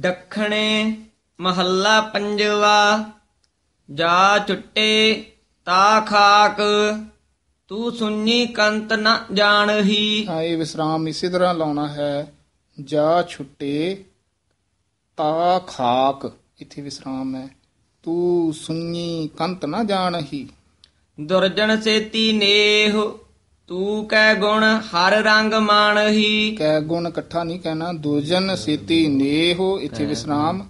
ਦੱਖਣੇ ਮਹੱਲਾ ਪੰਜਵਾ ਜਾ ਛੁੱਟੇ ਤਾ ਖਾਕ ਤੂੰ ਸੁਣੀ ਕੰਤ ਨ ਜਾਣਹੀ ਹਾਂ ਇਹ ਵਿਸਰਾਮ ਇਸੇ ਤਰ੍ਹਾਂ ਲਾਉਣਾ ਹੈ ਜਾ ਛੁੱਟੇ ਤਾ ਖਾਕ ਇੱਥੇ ਵਿਸਰਾਮ ਹੈ ਤੂੰ ਸੁਣੀ ਕੰਤ ਨ ਜਾਣਹੀ ਦੁਰਜਣ ਸੇਤੀ ਨੇਹ ਤੂ ਕੈ ਗੁਣ ਹਰ ਰੰਗ ਮਾਨਹੀ ਕੈ ਗੁਣ ਇਕੱਠਾ ਨਹੀਂ ਕਹਿਣਾ ਦੁਜਨ ਸੇਤੀ ਨੇਹੋ ਇੱਥੇ ਵਿਸਰਾਮ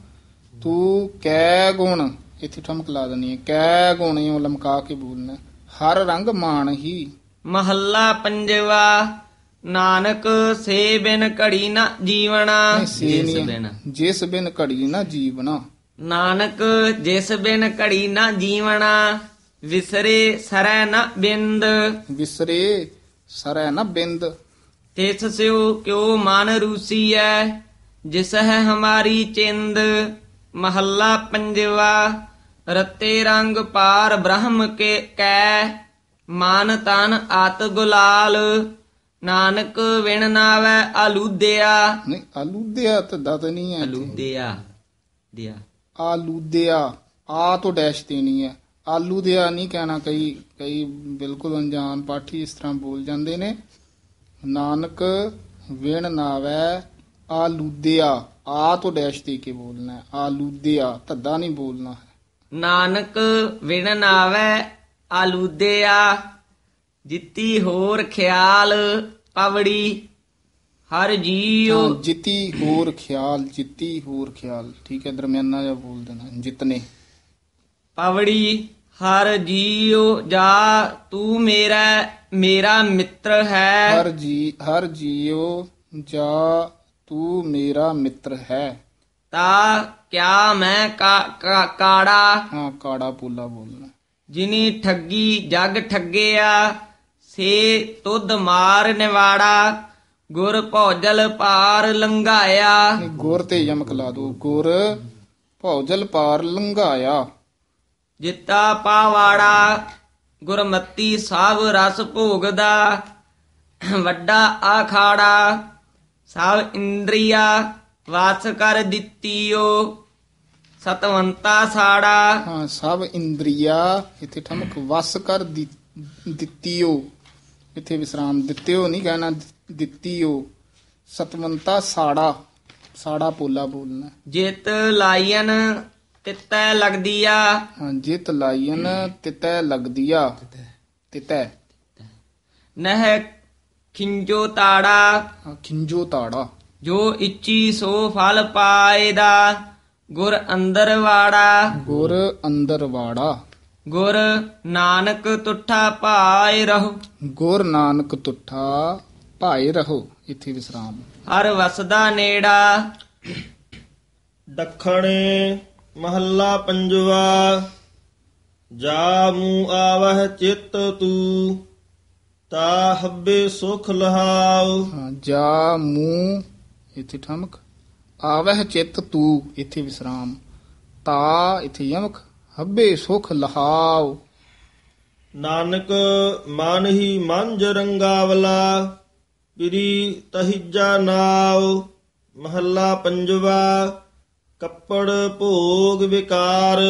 ਤੂ ਕੈ ਗੁਣ ਇੱਥੇ ਠਮਕ ਲਾ ਦਨੀ ਕੈ ਗੁਣ ਓ ਲਮਕਾ ਕੇ ਬੋਲਣਾ ਹਰ ਰੰਗ ਮਾਨਹੀ ਮਹੱਲਾ ਪੰਜਵਾ ਨਾਨਕ ਸੇ ਬਿਨ ਘੜੀ ਨਾ ਜੀਵਣਾ ਜਿਸ ਬਿਨ ਜਿਸ ਬਿਨ ਘੜੀ ਨਾ ਜੀਵਣਾ ਨਾਨਕ ਜਿਸ ਬਿਨ ਘੜੀ ਨਾ ਜੀਵਣਾ ਵਿਸਰੇ ਸਰੈ ਨ ਬਿੰਦ ਵਿਸਰੇ ਸਰੈ ਨ ਬਿੰਦ ਤਿਸ ਸਿਉ ਕਿਉ ਮਨ ਰੂਸੀ ਐ ਜਿਸ ਹੈ ਹਮਾਰੀ ਚਿੰਦ ਮਹੱਲਾ ਪੰਜਵਾ ਰਤੇ ਰੰਗ ਪਾਰ ਬ੍ਰਹਮ ਕੇ ਕੈ ਮਾਨ ਤਨ ਆਤ ਗੁਲਾਲ ਨਾਨਕ ਵਿਣ ਨਾਵੇ ਆਲੂਦਿਆ ਨਹੀਂ ਆਲੂਦਿਆ ਤਾਂ ਦਤ ਨਹੀਂ ਹੈ ਆਲੂਦਿਆ ਦਿਆ ਆਲੂਦਿਆ ਆ ਤੋਂ ਡੈਸ਼ ਦੇਣੀ ਹੈ ਆਲੂ ਆ ਨਹੀਂ ਕਹਿਣਾ ਕਈ ਕਈ ਬਿਲਕੁਲ ਅਣਜਾਣ ਪਾਠੀ ਇਸ ਤਰ੍ਹਾਂ ਬੋਲ ਜਾਂਦੇ ਨੇ ਨਾਨਕ ਵਿਣ ਨਾਵੇ ਆਲੂਦਿਆ ਆ ਤੋਂ ਡੈਸ਼ ਦੇ ਕੇ ਬੋਲਣਾ ਹੈ ਆਲੂਦਿਆ ਧੱਦਾ ਨਹੀਂ ਬੋਲਣਾ ਨਾਨਕ ਵਿਣ ਨਾਵੇ ਆਲੂਦਿਆ ਜਿੱਤੀ ਹੋਰ ਖਿਆਲ ਪਵੜੀ ਹਰ ਜੀਉ ਜਿੱਤੀ ਹੋਰ ਖਿਆਲ ਜਿੱਤੀ ਹੋਰ ਖਿਆਲ ਠੀਕ ਹੈ ਦਰਮਿਆਨਾ ਜਿਹਾ ਬੋਲ ਦੇਣਾ ਜਿਤਨੇ ਪਵੜੀ ਹਰ ਜੀਉ ਜਾ ਤੂੰ ਮੇਰਾ ਮੇਰਾ ਮਿੱਤਰ ਹੈ ਹਰ ਜੀ ਹਰ ਜੀਉ ਜਾ ਤੂੰ ਮੇਰਾ ਮਿੱਤਰ ਹੈ ਤਾ ਕਿਆ ਮੈਂ ਕਾ- ਕਾੜਾ ਹਾਂ ਕਾੜਾ ਪੂਲਾ ਬੋਲਣਾ ਜਿਨੀ ਠੱਗੀ ਜਗ ਠੱਗਿਆ ਸੇ ਤੁਧ ਮਾਰ ਨਿਵਾੜਾ ਗੁਰ ਭੌਜਲ ਪਾਰ ਲੰਘਾਇਆ ਗੁਰ ਤੇ ਯਮਕ ਲਾ ਦੋ ਗੁਰ ਭੌਜਲ ਪਾਰ ਲੰਘਾਇਆ ਜਿੱਤਾ ਪਾਵਾੜਾ ਗੁਰਮਤੀ ਸਭ ਰਸ ਭੋਗਦਾ ਵੱਡਾ ਆਖਾੜਾ ਸਭ ਇੰਦਰੀਆ ਵਾਸ ਕਰ ਦਿੱਤੀਓ ਸਤਵੰਤਾ ਸਾੜਾ ਹਾਂ ਸਭ ਇੰਦਰੀਆ ਇੱਥੇ ਠਮਕ ਵਸ ਕਰ ਦਿੱਤੀਓ ਇੱਥੇ ਵਿਸਰਾਮ ਦਿੱਤਿਓ ਨਹੀਂ ਕਹਿਣਾ ਦਿੱਤੀਓ ਸਤਵੰਤਾ ਸਾੜਾ ਸਾੜਾ ਪੋਲਾ ਬੋਲਣਾ ਜਿਤ ਲਾਈਨ ਤਿੱਤੈ ਲੱਗਦੀ ਆ ਹਾਂ ਜਿਤ ਲਾਇਨ ਤਿਤੈ ਲੱਗਦੀ ਆ ਤਿੱਤੈ ਨਹਿ ਖਿੰਜੋ ਤਾੜਾ ਖਿੰਜੋ ਤਾੜਾ ਜੋ ਇੱਚੀ ਸੋ ਫਲ ਪਾਏ ਦਾ ਗੁਰ ਅੰਦਰ ਵਾੜਾ ਗੁਰ ਅੰਦਰ ਵਾੜਾ ਗੁਰ ਨਾਨਕ ਤੁਠਾ ਪਾਏ ਰਹੋ ਗੁਰ ਨਾਨਕ ਤੁਠਾ ਪਾਏ ਰਹੋ ਇੱਥੇ ਵਿਸਰਾਮ ਹਰ ਵਸਦਾ ਨੇੜਾ ਦੱਖਣੇ ਮਹੱਲਾ ਪੰਜਵਾ ਜਾ ਮੂ ਆਵਹਿ ਚਿੱਤ ਤੂ ਤਾ ਹੱਬੇ ਸੁਖ ਲਹਾਉ ਹਾਂ ਜਾ ਮੂ ਇਥੇ ਠਮਕ ਆਵਹਿ ਚਿੱਤ ਤੂ ਇਥੇ ਵਿਸਰਾਮ ਤਾ ਇਥੇ ਯਮਕ ਹੱਬੇ ਸੁਖ ਲਹਾਉ ਨਾਨਕ ਮਨ ਹੀ ਮੰਜ ਰੰਗਾਵਲਾ ਪਿਰੀ ਤਹਿਜਾ ਨਾਉ ਮਹੱਲਾ ਪੰਜਵਾ ਕੱਪੜ ਭੋਗ ਵਿਕਾਰ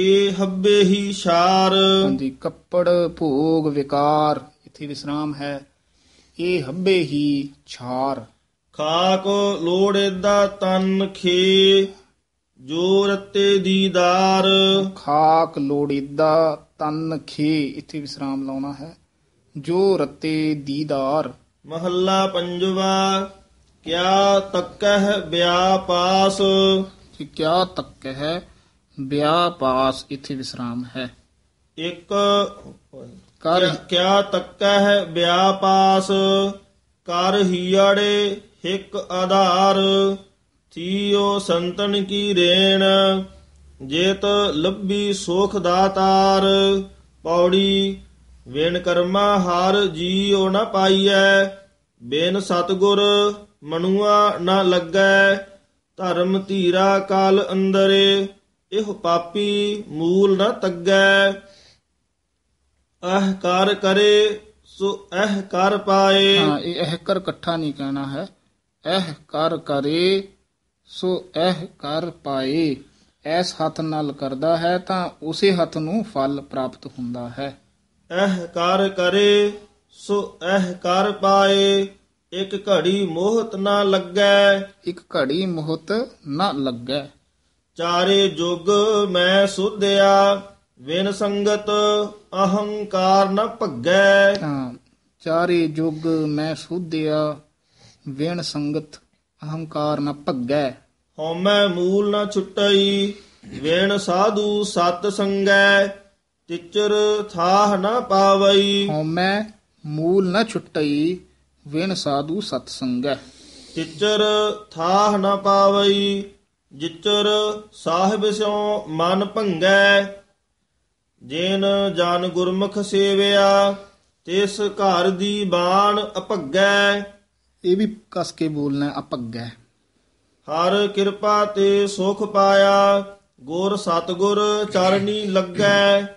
ਇਹ ਹੱਬੇ ਹੀ ਸ਼ਾਰ ਹਾਂਜੀ ਕੱਪੜ ਭੋਗ ਵਿਕਾਰ ਇੱਥੇ ਵਿਸਰਾਮ ਹੈ ਇਹ ਹੱਬੇ ਹੀ ਛਾਰ ਖਾਕ ਦਾ ਤਨ ਖੇ ਜੋ ਰਤੇ ਦੀਦਾਰ ਖਾਕ ਦਾ ਤਨ ਖੇ ਇਥੇ ਵਿਸਰਾਮ ਲਾਉਣਾ ਹੈ ਜੋ ਰਤੇ ਦੀਦਾਰ ਮਹੱਲਾ ਪੰਜਵਾ ਕਿਆ ਤੱਕਹ ਵਿਆਪਾਸ ਕਿ ਕਿਆ ਤੱਕ ਹੈ ਵਿਆਪਾਸ ਇਥੇ ਵਿਸਰਾਮ ਹੈ ਇੱਕ ਕਰ ਕਿਆ- ਤੱਕਹ ਵਿਆਪਾਸ ਕਰ ਹੀੜੇ ਇੱਕ ਆਧਾਰ ਥੀਓ ਸੰਤਨ ਕੀ ਰੇਣ ਜੇਤ ਲੱਭੀ ਸੋਖ ਦਾਤਾਰ ਪੌੜੀ ਵੇਣ ਕਰਮਾ ਹਾਰ ਜੀਉ ਨ ਪਾਈਐ ਬਿਨ ਸਤਗੁਰ ਮਨੂਆ ਨਾ ਲੱਗੈ ਧਰਮ ਧੀਰਾ ਕਾਲ ਅੰਦਰੇ ਇਹ ਪਾਪੀ ਮੂਲ ਨਾ ਤੱਗੈ ਅਹਕਾਰ ਕਰੇ ਸੋ ਅਹਕਾਰ ਪਾਏ ਹਾਂ ਇਹ ਅਹਕਰ ਇਕੱਠਾ ਨਹੀਂ ਕਹਿਣਾ ਹੈ ਅਹਕਾਰ ਕਰੇ ਸੋ ਅਹਕਾਰ ਪਾਏ ਐਸ ਹੱਥ ਨਾਲ ਕਰਦਾ ਹੈ ਤਾਂ ਉਸੇ ਹੱਥ ਨੂੰ ਫਲ ਪ੍ਰਾਪਤ ਹੁੰਦਾ ਹੈ ਅਹਕਾਰ ਕਰੇ ਸੋ ਅਹਕਾਰ ਪਾਏ ਇਕ ਘੜੀ ਮੋਹਤ ਨਾ ਲੱਗੈ ਇੱਕ ਘੜੀ ਮੋਹਤ ਨਾ ਲੱਗੈ ਚਾਰੇ ਜੁਗ ਮੈਂ ਸੁਧਿਆ ਵਿਨ ਸੰਗਤ ਅਹੰਕਾਰ ਨ ਭੱਗੈ ਚਾਰੇ ਜੁਗ ਮੈਂ ਸੁਧਿਆ ਵਿਣ ਸੰਗਤ ਅਹੰਕਾਰ ਨ ਭੱਗੈ ਮੈਂ ਮੂਲ ਨ ਛੁੱਟਈ ਵਿਣ ਸਾਧੂ ਸਤ ਸੰਗੈ ਤਿਚਰ ਥਾਹ ਨ ਪਾਵਈ ਮੈਂ ਮੂਲ ਨ ਛੁੱਟਈ ਵਿਣ ਸਾਧੂ ਸਤ ਸੰਗੈ ਚਿਚਰ ਥਾਹ ਨ ਪਾਵਈ ਜਿਚਰ ਸਾਹਿਬ ਸਿਉ ਮਨ ਭੰਗੈ ਜੇਨ ਜਾਨ ਗੁਰਮੁਖ ਸੇਵਿਆ ਤਿਸ ਘਰ ਦੀ ਬਾਣ ਅਪੱਗੈ ਇਹ ਵੀ ਕਸ ਕੇ ਬੋਲਣਾ ਅਪੱਗੈ ਹਰ ਕਿਰਪਾ ਤੇ ਸੁਖ ਪਾਇਆ ਗੁਰ ਸਤਗੁਰ ਚਰਨੀ ਲੱਗੈ